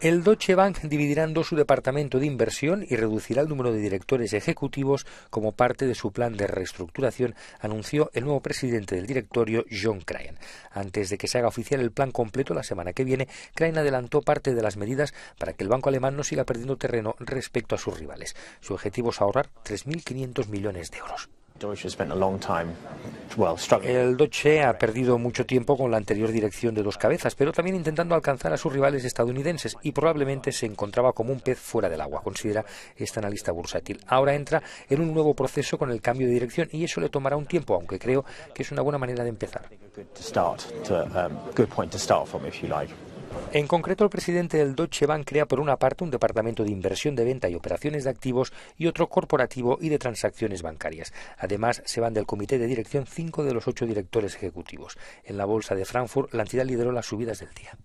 El Deutsche Bank dividirá en dos su departamento de inversión y reducirá el número de directores ejecutivos como parte de su plan de reestructuración, anunció el nuevo presidente del directorio, John Cryan. Antes de que se haga oficial el plan completo la semana que viene, Cryan adelantó parte de las medidas para que el banco alemán no siga perdiendo terreno respecto a sus rivales. Su objetivo es ahorrar 3.500 millones de euros. El Deutsche ha perdido mucho tiempo con la anterior dirección de dos cabezas, pero también intentando alcanzar a sus rivales estadounidenses y probablemente se encontraba como un pez fuera del agua, considera este analista bursátil. Ahora entra en un nuevo proceso con el cambio de dirección y eso le tomará un tiempo, aunque creo que es una buena manera de empezar. En concreto, el presidente del Deutsche Bank crea por una parte un departamento de inversión de venta y operaciones de activos y otro corporativo y de transacciones bancarias. Además, se van del comité de dirección cinco de los ocho directores ejecutivos. En la bolsa de Frankfurt, la entidad lideró las subidas del día.